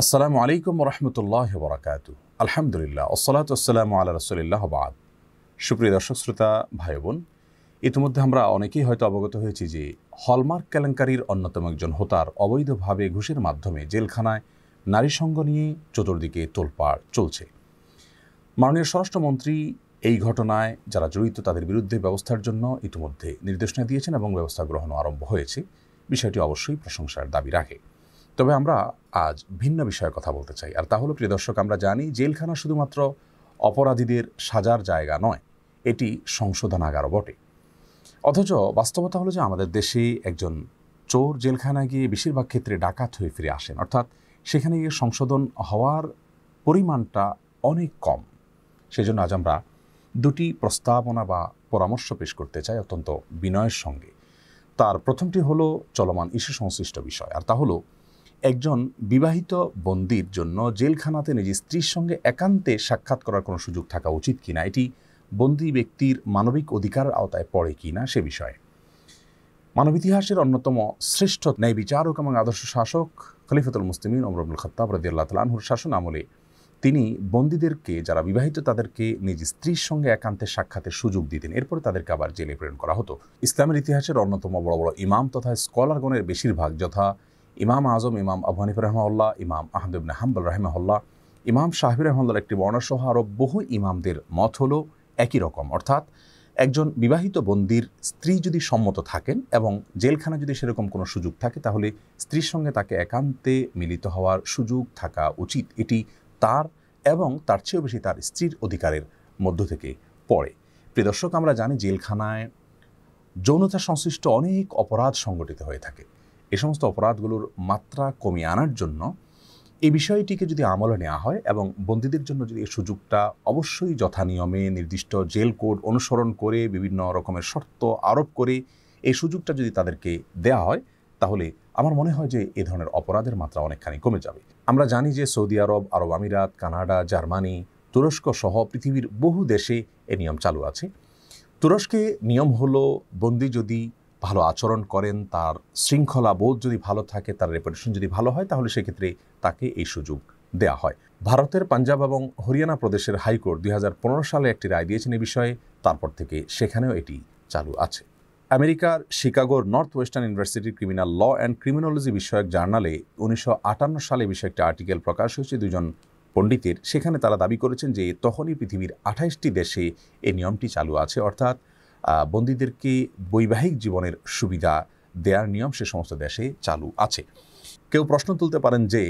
আসসালামু আলাইকুম রহমতুল্লাহ বরাকাত আলহামদুলিল্লাহ আসসালাত আসসালামু আল্লাহ রসুলিল্লাহ বাদ সুপ্রিয় দর্শক শ্রোতা ভাই বোন ইতিমধ্যে আমরা অনেকেই হয়তো অবগত হয়েছি যে হলমার্ক কেলেঙ্কারির অন্যতম একজন হোতার অবৈধভাবে ঘুষের মাধ্যমে জেলখানায় নারী সঙ্গ নিয়ে চতুর্দিকে তোলপাড় চলছে মাননীয় স্বরাষ্ট্রমন্ত্রী এই ঘটনায় যারা জড়িত তাদের বিরুদ্ধে ব্যবস্থার জন্য ইতিমধ্যে নির্দেশনা দিয়েছেন এবং ব্যবস্থা গ্রহণ আরম্ভ হয়েছে বিষয়টি অবশ্যই প্রশংসার দাবি রাখে তবে আমরা আজ ভিন্ন বিষয়ে কথা বলতে চাই আর তা প্রিয় দর্শক আমরা জানি জেলখানা শুধুমাত্র অপরাধীদের সাজার জায়গা নয় এটি সংশোধনাগারও বটে অথচ বাস্তবতা হলো যে আমাদের দেশে একজন চোর জেলখানায় গিয়ে বেশিরভাগ ক্ষেত্রে ডাকাত হয়ে ফিরে আসেন অর্থাৎ সেখানে গিয়ে সংশোধন হওয়ার পরিমাণটা অনেক কম সেজন্য আজ আমরা দুটি প্রস্তাবনা বা পরামর্শ পেশ করতে চাই অত্যন্ত বিনয়ের সঙ্গে তার প্রথমটি হলো চলমান ইস্যু সংশ্লিষ্ট বিষয় আর তা হলো একজন বিবাহিত বন্দির জন্য জেলখানাতে নিজের স্ত্রীর সঙ্গে একান্তে সাক্ষাৎ করার কোনো সুযোগ থাকা উচিত কিনা এটি বন্দি ব্যক্তির মানবিক অধিকার আওতায় পড়ে কিনা সে বিষয়ে মানব ইতিহাসের অন্যতম শ্রেষ্ঠ ন্যায় বিচারক এবং আদর্শ শাসক খলিফতুল মুসলিমিন অমরুল খত্তাব রদিয়াল্লাহ তালাহুর শাসন আমলে তিনি বন্দীদেরকে যারা বিবাহিত তাদেরকে নিজ স্ত্রীর সঙ্গে একান্তে সাক্ষাতের সুযোগ দিতেন এরপর তাদেরকে আবার জেলে প্রেরণ করা হতো ইসলামের ইতিহাসের অন্যতম বড় বড় ইমাম তথা স্কলারগণের বেশিরভাগ যথা ইমাম আজম ইমাম আবহানিফ রহমাউল্লাহ ইমাম আহমদুবনা হাম্বুল রহমাউল্লাহ ইমাম সাহেব রহমাল্লার একটি বর্ণসহ আরও বহু ইমামদের মত হলো একই রকম অর্থাৎ একজন বিবাহিত বন্দির স্ত্রী যদি সম্মত থাকেন এবং জেলখানা যদি সেরকম কোনো সুযোগ থাকে তাহলে স্ত্রীর সঙ্গে তাকে একান্তে মিলিত হওয়ার সুযোগ থাকা উচিত এটি তার এবং তার চেয়েও বেশি তার স্ত্রীর অধিকারের মধ্য থেকে পড়ে প্রিয় দর্শক আমরা জানি জেলখানায় যৌনতা সংশ্লিষ্ট অনেক অপরাধ সংগঠিত হয়ে থাকে এ সমস্ত অপরাধগুলোর মাত্রা কমিয়ে আনার জন্য এই বিষয়টিকে যদি আমলে নেওয়া হয় এবং বন্দীদের জন্য যদি এই সুযোগটা অবশ্যই যথানিয়মে নির্দিষ্ট জেল কোড অনুসরণ করে বিভিন্ন রকমের শর্ত আরোপ করে এই সুযোগটা যদি তাদেরকে দেয়া হয় তাহলে আমার মনে হয় যে এ ধরনের অপরাধের মাত্রা অনেকখানি কমে যাবে আমরা জানি যে সৌদি আরব আরব আমিরাত কানাডা জার্মানি তুরস্ক সহ পৃথিবীর বহু দেশে এ নিয়ম চালু আছে তুরস্কে নিয়ম হলো বন্দি যদি ভালো আচরণ করেন তার শৃঙ্খলা বোধ যদি ভালো থাকে তার রেপুটেশন যদি ভালো হয় তাহলে সেক্ষেত্রে তাকে এই সুযোগ দেয়া হয় ভারতের পাঞ্জাব এবং হরিয়ানা প্রদেশের হাইকোর্ট দুই সালে একটি রায় দিয়েছেন এ বিষয়ে তারপর থেকে সেখানেও এটি চালু আছে আমেরিকার শিকাগোর নর্থ ওয়েস্টার্ন ইউনিভার্সিটির ক্রিমিনাল ল অ্যান্ড ক্রিমিনোলজি বিষয়ক জার্নালে উনিশশো সালে বিষয়ে একটি আর্টিকেল প্রকাশ হয়েছে দুজন পণ্ডিতের সেখানে তারা দাবি করেছেন যে তখনই পৃথিবীর আঠাইশটি দেশে এই নিয়মটি চালু আছে অর্থাৎ বন্দীদেরকে বৈবাহিক জীবনের সুবিধা দেওয়ার নিয়ম সে সমস্ত দেশে চালু আছে কেউ প্রশ্ন তুলতে পারেন যে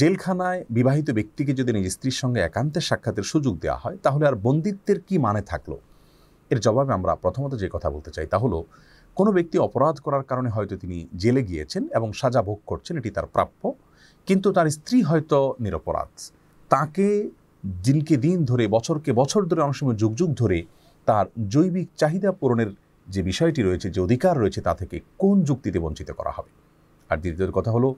জেলখানায় বিবাহিত ব্যক্তিকে যদি নিজ স্ত্রীর সঙ্গে একান্তের সাক্ষাতের সুযোগ দেওয়া হয় তাহলে আর বন্দিত্বের কি মানে থাকলো এর জবাবে আমরা প্রথমত যে কথা বলতে চাই তা হলো কোনো ব্যক্তি অপরাধ করার কারণে হয়তো তিনি জেলে গিয়েছেন এবং সাজা ভোগ করছেন এটি তার প্রাপ্য কিন্তু তার স্ত্রী হয়তো নিরপরাধ তাকে দিনকে দিন ধরে বছরকে বছর ধরে অনেক সময় যুগ যুগ ধরে তার জৈবিক চাহিদা পূরণের যে বিষয়টি রয়েছে যে অধিকার রয়েছে তা থেকে কোন যুক্তিতে বঞ্চিত করা হবে আর দ্বিতীয় কথা হলো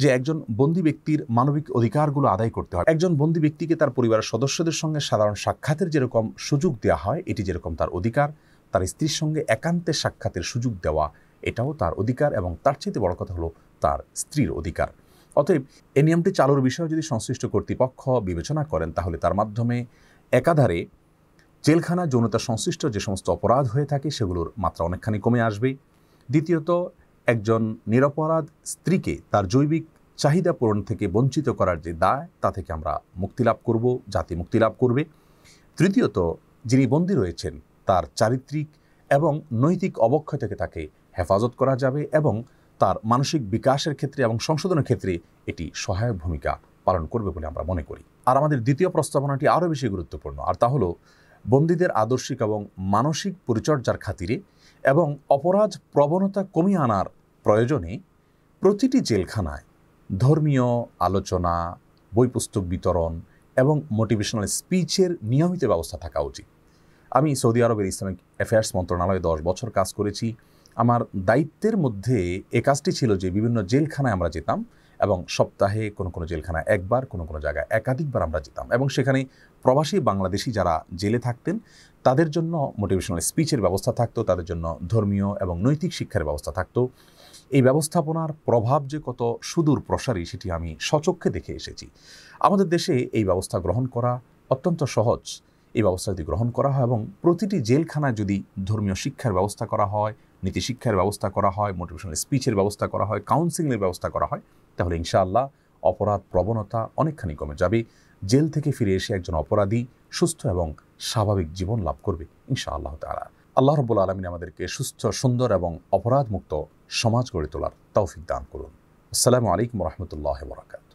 যে একজন বন্দী ব্যক্তির মানবিক অধিকারগুলো আদায় করতে হয় একজন বন্দী ব্যক্তিকে তার পরিবারের সদস্যদের সঙ্গে সাধারণ সাক্ষাতের যেরকম সুযোগ দেওয়া হয় এটি যেরকম তার অধিকার তার স্ত্রীর সঙ্গে একান্তে সাক্ষাতের সুযোগ দেওয়া এটাও তার অধিকার এবং তার চেয়ে বড় কথা হলো তার স্ত্রীর অধিকার অতএব এ নিয়মটি চালুর বিষয়ে যদি সংশ্লিষ্ট কর্তৃপক্ষ বিবেচনা করেন তাহলে তার মাধ্যমে একাধারে জেলখানা যৌনতা সংশ্লিষ্ট যে সমস্ত অপরাধ হয়ে থাকে সেগুলোর মাত্রা অনেকখানি কমে আসবে দ্বিতীয়ত একজন নিরপরাধ স্ত্রীকে তার জৈবিক চাহিদা পূরণ থেকে বঞ্চিত করার যে দায় তা থেকে আমরা মুক্তি লাভ করব জাতি মুক্তি লাভ করবে তৃতীয়ত যিনি বন্দী রয়েছেন তার চারিত্রিক এবং নৈতিক অবক্ষয় থেকে তাকে হেফাজত করা যাবে এবং তার মানসিক বিকাশের ক্ষেত্রে এবং সংশোধনের ক্ষেত্রে এটি সহায়ক ভূমিকা পালন করবে বলে আমরা মনে করি আর আমাদের দ্বিতীয় প্রস্তাবনাটি আরও বেশি গুরুত্বপূর্ণ আর তা হলো বন্দীদের আদর্শিক এবং মানসিক পরিচর্যার খাতিরে এবং অপরাধ প্রবণতা কমিয়ে আনার প্রয়োজনে প্রতিটি জেলখানায় ধর্মীয় আলোচনা বই পুস্তক বিতরণ এবং মোটিভেশনাল স্পিচের নিয়মিত ব্যবস্থা থাকা উচিত আমি সৌদি আরবের ইসলামিক অ্যাফেয়ার্স মন্ত্রণালয়ে দশ বছর কাজ করেছি আমার দায়িত্বের মধ্যে এ কাজটি ছিল যে বিভিন্ন জেলখানায় আমরা যেতাম এবং সপ্তাহে কোনো কোনো জেলখানা একবার কোনো কোনো জায়গায় একাধিকবার আমরা যেতাম এবং সেখানে প্রবাসী বাংলাদেশি যারা জেলে থাকতেন তাদের জন্য মোটিভেশনাল স্পিচের ব্যবস্থা থাকতো তাদের জন্য ধর্মীয় এবং নৈতিক শিক্ষার ব্যবস্থা থাকতো এই ব্যবস্থাপনার প্রভাব যে কত সুদূর প্রসারী সেটি আমি সচক্ষে দেখে এসেছি আমাদের দেশে এই ব্যবস্থা গ্রহণ করা অত্যন্ত সহজ এই ব্যবস্থা যদি গ্রহণ করা হয় এবং প্রতিটি জেলখানায় যদি ধর্মীয় শিক্ষার ব্যবস্থা করা হয় নীতি শিক্ষার ব্যবস্থা করা হয় মোটিভেশনাল স্পিচের ব্যবস্থা করা হয় কাউন্সিলিংয়ের ব্যবস্থা করা হয় তাহলে ইনশাআল্লাহ অপরাধ প্রবণতা অনেকখানি কমে যাবে জেল থেকে ফিরে এসে একজন অপরাধী সুস্থ এবং স্বাভাবিক জীবন লাভ করবে ইনশাআল্লাহ তারা আল্লাহ রব্বুল আলমিন আমাদেরকে সুস্থ সুন্দর এবং অপরাধমুক্ত সমাজ গড়ে তোলার তৌফিক দান করুন আসসালামু আলাইকুম রহমতুল্লাহ বরাকাত